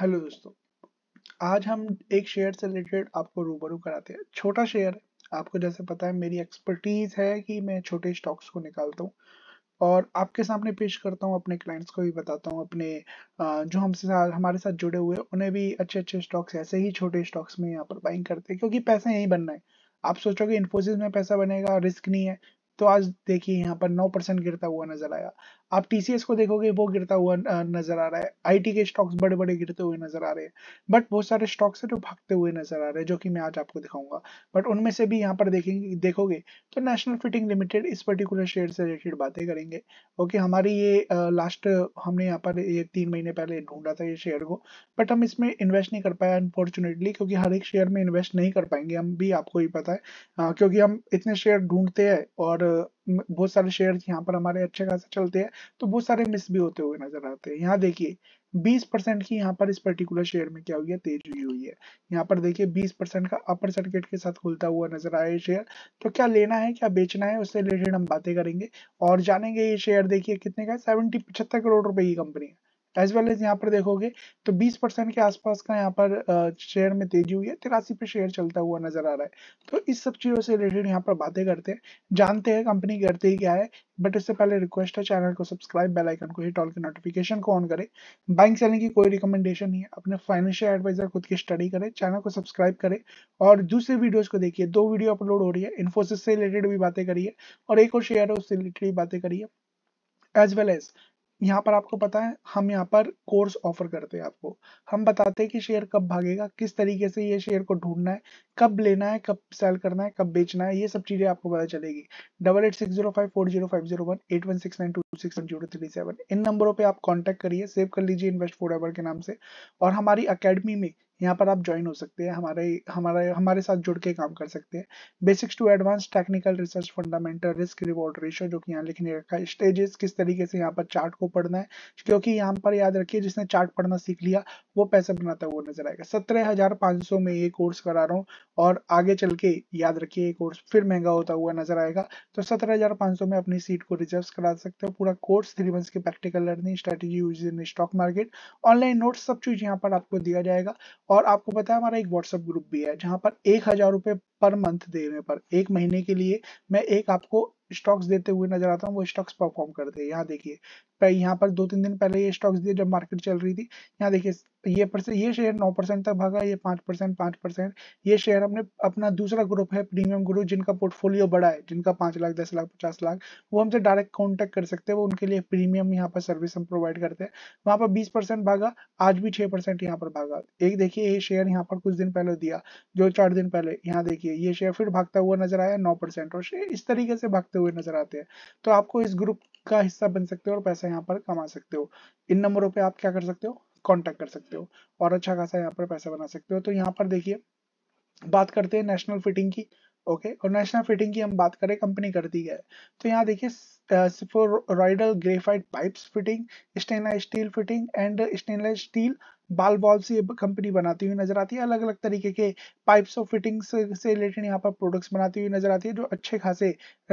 hello दोस्तों आज हम एक शेयर से रिलेटेड आपको रूबरू कराते हैं छोटा शेयर है आपको जैसे पता है मेरी एक्सपर्टीज है कि मैं छोटे स्टॉक्स को निकालता हूँ और आपके सामने पेश करता हूँ अपने क्लाइंट्स को भी बताता हूँ अपने जो हमसे साथ हमारे साथ जुड़े हुए उन्हें भी अच्छे अच्छे स्टॉक्स ऐसे ही छोटे स्टॉक्स में यहाँ पर बाइंग करते हैं क्योंकि पैसा यहीं बनना है आप सोचोगे इन्फोसिस में पैसा बनेगा रिस्क नहीं है तो आज देखिए यहाँ पर नौ परसेंट गिरता हुआ नजर आया आप टीसीएस को देखोगे वो गिरता हुआ नजर आ रहा है आईटी के स्टॉक्स बड़े बड़े गिरते हुए नजर आ रहे हैं बट बहुत सारे स्टॉक्स है जो भागते हुए नजर आ रहे हैं जो कि मैं आज आपको दिखाऊंगा बट उनमें से भी यहाँ पर देखेंगे देखोगे तो नेशनल फिटिंग लिमिटेड इस पर्टिकुलर शेयर से रिलेटेड बातें करेंगे ओके हमारी ये लास्ट हमने यहाँ पर ये तीन महीने पहले ढूंढा था ये शेयर को बट हम इसमें इन्वेस्ट नहीं कर पाए अनफॉर्चुनेटली क्योंकि हर एक शेयर में इन्वेस्ट नहीं कर पाएंगे हम भी आपको ही पता है क्योंकि हम इतने शेयर ढूंढते हैं और बहुत सारे शेयर यहाँ पर हमारे अच्छे खासे चलते हैं तो बहुत सारे मिस भी होते हुए नजर आते हैं यहाँ देखिए 20 परसेंट की यहाँ पर इस पर्टिकुलर शेयर में क्या हुई है तेजी हुई है यहाँ पर देखिए 20 परसेंट का अपर सर्किट के साथ खुलता हुआ नजर आया ये शेयर तो क्या लेना है क्या बेचना है उससे रिलेटेड हम बातें करेंगे और जानेंगे ये शेयर देखिए कितने का सेवेंटी पचहत्तर करोड़ रुपए की कंपनी है एज वेल एज यहाँ पर देखोगे तो 20 परसेंट के आसपास का यहाँ पर शेयर में तेजी हुई है तिरासी पे शेयर चलता हुआ नजर आ रहा है तो इस सब चीज़ों से रिलेटेड यहाँ पर बातें करते हैं जानते हैं कंपनी करते ही क्या है बट इससे पहले रिक्वेस्ट है चैनल को सब्सक्राइब बेल आइकन को हिट ऑल के नोटिफिकेशन को ऑन करें बाइंग सेलिंग की कोई रिकमेंडेशन नहीं है अपने फाइनेंशियल एडवाइजर खुद की स्टडी करें चैनल को सब्सक्राइब करें और दूसरे वीडियोस को देखिए दो वीडियो अपलोड हो रही है इन्फोसिस से रिलेटेड भी बातें करिए और एक और शेयर है उससे रिलेटेड भी बातें करिए एज वेल एज यहाँ पर आपको पता है हम यहाँ पर कोर्स ऑफर करते हैं आपको हम बताते हैं कि शेयर कब भागेगा किस तरीके से ये शेयर को ढूंढना है कब लेना है कब सेल करना है कब बेचना है ये सब चीजें आपको पता चलेगी double eight six zero five four zero five zero one eight one six nine two six zero three seven इन नंबरों पे आप कांटेक्ट करिए सेव कर लीजिए इन्वेस्ट फोर के नाम से और हमारी अकेडमी में यहाँ पर आप ज्वाइन हो सकते हैं हमारे हमारे हमारे साथ जुड़ के काम कर सकते हैं basics to advance technical research fundamental risk reward ratio जो कि यहाँ लिखने रखा है स्टेजेस किस तरीके से यहाँ पर चार्ट को पढ़ना है क्योंकि यहाँ पर याद रखिए जिसने चार्ट पढ़ना सीख लिया वो पैसे बनाता हुआ नजर आएगा सत्रह हजार पाँच सौ में ये कोर्स करा रहा हूँ और आगे चल के याद रखिए ये कोर्स फिर महंगा होता हुआ नजर आएगा तो सत्रह हजार सौ में अपनी सीट को रिजर्व करा सकते हो पूरा कोर्स थ्री मंथ्स की practical learning strategy use in stock market online notes सब चीज यहाँ पर आपको दिया जाएगा और आपको पता है हमारा एक व्हाट्सएप ग्रुप भी है जहां पर एक हजार रुपए पर मंथ देने पर एक महीने के लिए मैं एक आपको स्टॉक्स देते हुए नजर आता हूँ वो स्टॉक्स परफॉर्म करते हैं यहाँ देखिए यहाँ पर दो तीन दिन पहले ये स्टॉक्स दिए जब मार्केट चल रही थी यहाँ देखिए ये परसेंट ये शेयर नौ परसेंट तक भागा ये पांच परसेंट पांच परसेंट ये शेयर हमने अपना दूसरा ग्रुप है प्रीमियम ग्रुप जिनका पोर्टफोलियो बड़ा है जिनका पांच लाख दस लाख पचास लाख वो हमसे डायरेक्ट कॉन्टेक्ट कर सकते हैं वो उनके लिए प्रीमियम यहाँ पर सर्विस हम प्रोवाइड करते हैं वहां पर बीस परसेंट भागा आज भी छह परसेंट यहाँ पर भागा एक देखिए ये शेयर यहाँ पर कुछ दिन पहले दिया जो चार दिन पहले यहाँ देखिए देखिए ये शेयर फिर भागता हुआ नजर आया नौ परसेंट और शेयर इस तरीके से भागते हुए नजर आते हैं तो आपको इस ग्रुप का हिस्सा बन सकते हो और पैसा यहाँ पर कमा सकते हो इन नंबरों पर आप क्या कर सकते हो कॉन्टेक्ट कर सकते हो और अच्छा खासा यहाँ पर पैसा बना सकते हो तो यहाँ पर देखिए बात करते हैं नेशनल फिटिंग की ओके okay, और नेशनल फिटिंग की हम बात करें कंपनी करती है तो यहाँ देखिए सिफोराइडल graphite pipes fitting stainless steel fitting and stainless steel ball ball से कंपनी बनाती हुई नजर आती है अलग अलग तरीके के पाइप्स और फिटिंग्स से रिलेटेड यहाँ पर प्रोडक्ट्स बनाती हुई नजर आती है जो अच्छे खासे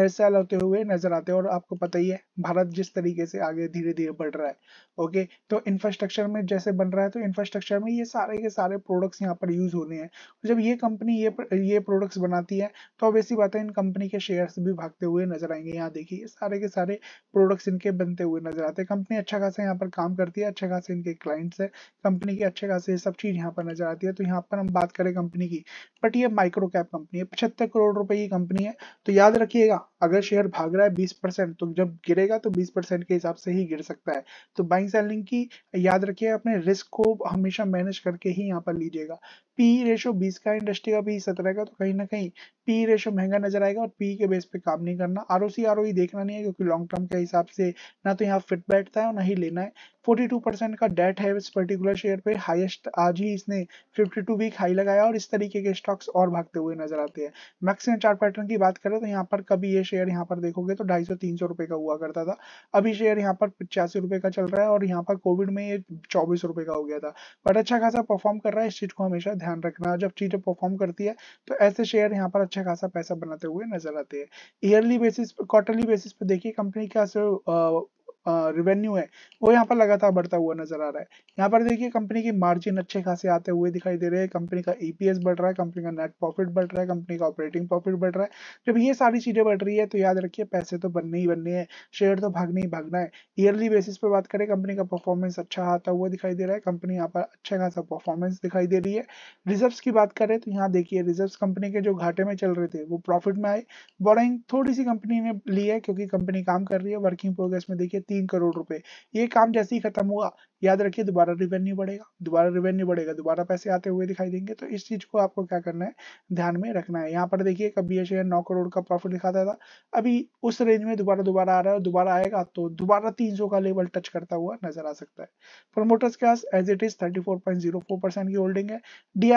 सेल होते हुए नजर आते हैं और आपको पता ही है भारत जिस तरीके से आगे धीरे धीरे बढ़ रहा है ओके तो इंफ्रास्ट्रक्चर में जैसे बन रहा है तो इंफ्रास्ट्रक्चर में ये सारे के सारे प्रोडक्ट्स यहाँ पर यूज होने हैं जब ये कंपनी ये ये प्रोडक्ट्स बनाती है तो अब ऐसी बात है इन कंपनी के शेयर भी भागते हुए नजर आएंगे यहाँ देखिए सारे के सारे प्रोडक्ट्स इनके बनते हुए नजर आते हैं कंपनी अच्छा खासा यहाँ पर काम करती है अच्छा खासा इनके क्लाइंट्स है कंपनी कंपनी की अच्छे खासे सब चीज़ यहाँ पर नजर आती है तो यहाँ पर हम बात करें कंपनी की बट ये माइक्रो कैप कंपनी है पचहत्तर करोड़ रुपए की कंपनी है तो याद रखिएगा अगर शेयर भाग रहा है बीस तो जब गिरेगा तो बीस के हिसाब से ही गिर सकता है तो बाइंग सेलिंग की याद रखिए अपने रिस्क को हमेशा मैनेज करके ही यहाँ पर लीजिएगा पी रेशो e बीस का इंडस्ट्री का भी सत्रह का तो कहीं ना कहीं पी रेशो e महंगा नजर आएगा और पी e के बेस पे काम नहीं करना आर ओ देखना नहीं है क्योंकि लॉन्ग टर्म के हिसाब से ना तो यहाँ फिट बैठता है और ना ही लेना है 42 का डेट है इस पर्टिकुलर शेयर पे हाईएस्ट आज ही इसने 52 वीक हाई लगाया और इस तरीके के स्टॉक्स और भागते हुए नजर आते हैं मैक्सिमम चार्ट पैटर्न की बात करें तो यहाँ पर कभी ये शेयर यहाँ पर देखोगे तो ढाई सौ रुपए का हुआ करता था अभी शेयर यहाँ पर पचासी रुपए का चल रहा है और यहाँ पर कोविड में ये चौबीस रुपए का हो गया था बट अच्छा खासा परफॉर्म कर रहा है इस चीज को हमेशा ध्यान रखना जब चीजें परफॉर्म करती है तो ऐसे शेयर यहाँ पर अच्छा खासा पैसा बनाते हुए नजर आते हैं ईयरली बेसिस क्वार्टरली बेसिस पे देखिए कंपनी का रिवेन्यू है वो यहाँ पर लगातार बढ़ता हुआ नजर आ रहा है यहाँ पर देखिए कंपनी की मार्जिन अच्छे खासे आते हुए दिखाई दे रहे हैं कंपनी का ईपीएस e बढ़ रहा है कंपनी का नेट प्रॉफिट बढ़ रहा है कंपनी का ऑपरेटिंग प्रॉफिट बढ़ रहा है जब ये सारी चीजें बढ़ रही है तो याद रखिए पैसे तो बनने ही बनने हैं शेयर तो भागने ही भागना है ईयरली बेसिस पर बात करें कंपनी का परफॉर्मेंस अच्छा आता हुआ दिखाई दे रहा है कंपनी यहाँ पर अच्छा खासा परफॉर्मेंस दिखाई दे रही है रिजर्व की बात करें तो यहाँ देखिए रिजर्व कंपनी के जो घाटे में चल रहे थे वो प्रॉफिट में आए बोरिंग थोड़ी सी कंपनी ने ली है क्योंकि कंपनी काम कर रही है वर्किंग प्रोग्रेस में देखिए तीन करोड़ रुपए ये काम जैसे ही खत्म हुआ याद रखिए दोबारा रिवेन्यू बढ़ेगा दोबारा रिवेन्यू बढ़ेगा दोबारा पैसे आते हुए दिखाई देंगे तो इस चीज को आपको क्या करना है ध्यान में रखना है यहाँ पर देखिए कभी ऐसे नौ करोड़ का प्रॉफिट दिखाता था अभी उस रेंज में दोबारा दोबारा आ रहा है दोबारा आएगा तो दोबारा तीन का लेवल टच करता हुआ नजर आ सकता है प्रोमोटर्स के पास एज इट इज थर्टी की होल्डिंग है डी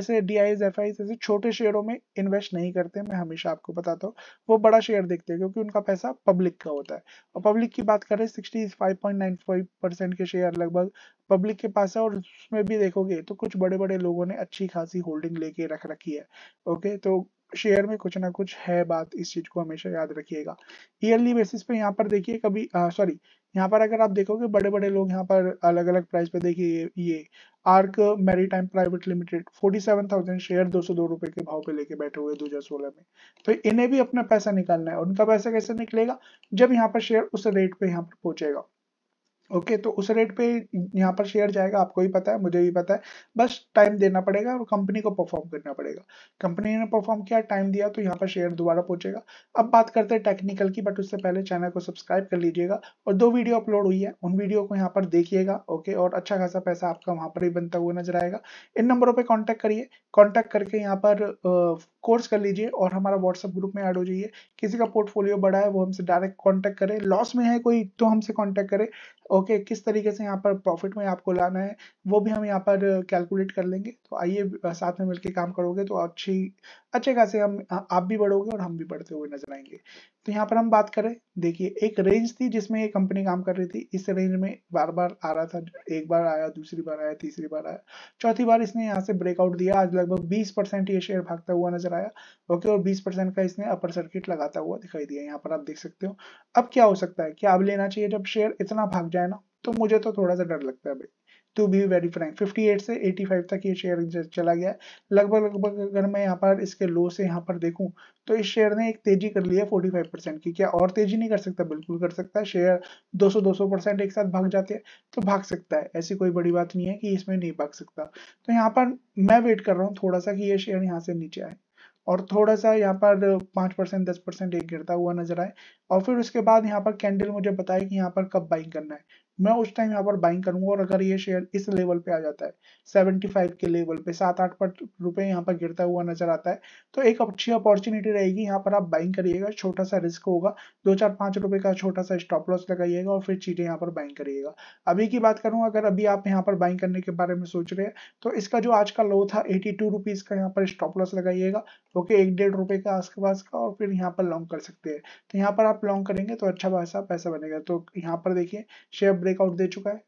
ऐसे डी आई ऐसे छोटे शेयरों में इन्वेस्ट नहीं करते मैं हमेशा आपको बताता हूँ वो बड़ा शेयर देखते हैं क्योंकि उनका पैसा पब्लिक का होता है और पब्लिक की बात करें हमारे 65.95 परसेंट के शेयर लगभग पब्लिक के पास है और उसमें भी देखोगे तो कुछ बड़े बड़े लोगों ने अच्छी खासी होल्डिंग लेके रख रखी है ओके तो शेयर में कुछ ना कुछ है बात इस चीज को हमेशा याद रखिएगा ईयरली बेसिस पे यहाँ पर देखिए कभी सॉरी यहाँ पर अगर आप देखोगे बड़े बड़े लोग यहाँ पर अलग अलग प्राइस पे देखिए ये Arc Maritime Private Limited 47,000 share दो सौ दो रुपए के भाव पे लेके बैठे हुए 2016 में तो इन्हें भी अपना पैसा निकालना है उनका पैसा कैसे निकलेगा जब यहाँ पर शेयर उस रेट पे यहाँ पर पहुंचेगा ओके तो उस रेट पे यहाँ पर शेयर जाएगा आपको ही पता है मुझे भी पता है बस टाइम देना पड़ेगा और कंपनी को परफॉर्म करना पड़ेगा कंपनी ने परफॉर्म किया टाइम दिया तो यहाँ पर शेयर दोबारा पहुंचेगा अब बात करते हैं टेक्निकल की बट उससे पहले चैनल को सब्सक्राइब कर लीजिएगा और दो वीडियो अपलोड हुई है उन वीडियो को यहाँ पर देखिएगा ओके और अच्छा खासा पैसा आपका वहाँ पर ही बनता हुआ नजर आएगा इन नंबरों पर कॉन्टैक्ट करिए कॉन्टैक्ट करके यहाँ पर कोर्स कर लीजिए और हमारा व्हाट्सअप ग्रुप में ऐड हो जाइए किसी का पोर्टफोलियो बड़ा है वो हमसे डायरेक्ट कॉन्टैक्ट करें लॉस में है कोई तो हमसे कॉन्टैक्ट करे ओके किस तरीके से यहाँ पर प्रॉफिट में आपको लाना है वो भी हम यहाँ पर कैलकुलेट कर लेंगे तो आइए साथ में मिलकर काम करोगे तो अच्छी अच्छे खासे हम आप भी बढ़ोगे और हम भी बढ़ते हुए नजर आएंगे तो यहाँ पर हम बात करें देखिए एक रेंज थी जिसमें ये कंपनी काम कर रही थी इस रेंज में बार बार आ रहा था एक बार आया दूसरी बार आया तीसरी बार आया चौथी बार इसने यहाँ से ब्रेकआउट दिया आज लगभग बीस परसेंट ये शेयर भागता हुआ नजर आया ओके और बीस परसेंट का इसने अपर सर्किट लगाता हुआ दिखाई दिया यहाँ पर आप देख सकते हो अब क्या हो सकता है क्या अब लेना चाहिए जब शेयर इतना भाग जाए तो मुझे तो थोड़ा सा डर लगता है भाई टू बी वेरी फ्रैंक 58 से 85 तक ये शेयर चला गया लगभग लगभग अगर मैं यहाँ पर इसके लो से यहाँ पर देखूं तो इस शेयर ने एक तेजी कर लिया 45 परसेंट की क्या और तेजी नहीं कर सकता बिल्कुल कर सकता है शेयर 200 200 परसेंट एक साथ भाग जाते हैं तो भाग सकता है ऐसी कोई बड़ी बात नहीं है कि इसमें नहीं भाग सकता तो यहाँ पर मैं वेट कर रहा हूँ थोड़ा सा कि ये शेयर यहाँ से नीचे आए और थोड़ा सा यहाँ पर पाँच परसेंट दस परसेंट एक गिरता हुआ नजर आए और फिर उसके बाद यहाँ पर कैंडल मुझे बताए कि यहाँ पर कब बाइंग करना है मैं उस टाइम यहाँ पर बाइंग करूंगा और अगर ये शेयर इस लेवल पे आ जाता है 75 के लेवल पे सात आठ पर रुपए यहाँ पर गिरता हुआ नजर आता है तो एक अच्छी अपॉर्चुनिटी रहेगी यहाँ पर आप बाइंग करिएगा छोटा सा रिस्क होगा दो चार पांच रुपए का छोटा सा स्टॉप लॉस लगाइएगा और फिर चीजें यहाँ पर बाइंग करिएगा अभी की बात करूँ अगर अभी आप यहाँ पर बाइंग करने के बारे में सोच रहे हैं तो इसका जो आज का लो था एटी टू का यहाँ पर स्टॉप लॉस लगाइएगा ओके एक डेढ़ रुपए का आसपास का और फिर यहाँ पर लॉन्ग कर सकते हैं तो यहाँ पर आप लॉन्ग करेंगे तो अच्छा खासा पैसा बनेगा तो यहाँ पर देखिए शेयर ब्रेकआउट दे चुका है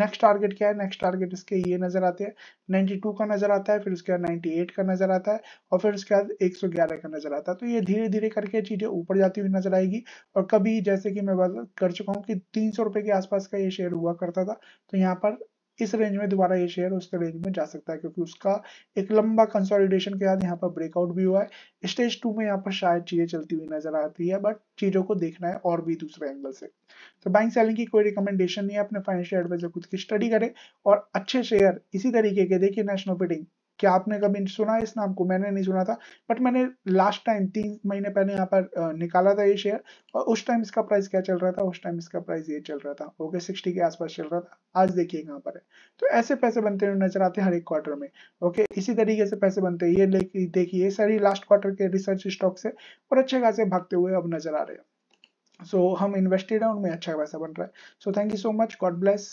नेक्स्ट टारगेट क्या है नेक्स्ट टारगेट इसके ये नजर आते हैं 92 का नजर आता है फिर उसके बाद 98 का नजर आता है और फिर उसके बाद 111 का नजर आता है तो ये धीरे धीरे करके चीजें ऊपर जाती हुई नजर आएगी और कभी जैसे कि मैं बात कर चुका हूँ कि तीन सौ रुपए के आसपास का ये शेयर हुआ करता था तो यहाँ पर इस रेंज में दोबारा ये शेयर उसके रेंज में जा सकता है क्योंकि उसका एक लंबा कंसोलिडेशन के बाद यहाँ पर ब्रेकआउट भी हुआ है स्टेज टू में यहाँ पर शायद चीजें चलती हुई नजर आती है बट चीजों को देखना है और भी दूसरे एंगल से तो बैंक सेलिंग की कोई रिकमेंडेशन नहीं है अपने फाइनेंशियल एडवाइजर खुद की स्टडी करें और अच्छे शेयर इसी तरीके के देखिए नेशनल बिडिंग क्या आपने कभी सुना है इस नाम को मैंने नहीं सुना था बट मैंने लास्ट टाइम तीन महीने पहले यहाँ पर निकाला था ये शेयर और उस टाइम इसका प्राइस क्या चल रहा था उस टाइम इसका प्राइस ये चल रहा था ओके सिक्सटी के आसपास चल रहा था आज देखिए कहाँ पर है तो ऐसे पैसे बनते हुए नजर आते हैं हर एक क्वार्टर में ओके इसी तरीके से पैसे बनते हैं ये देखिए ये सारी लास्ट क्वार्टर के रिसर्च स्टॉक से और अच्छे खासे भागते हुए अब नजर आ रहे हैं सो so, हम इन्वेस्टेड है उनमें अच्छा पैसा बन रहा है so thank you so much God bless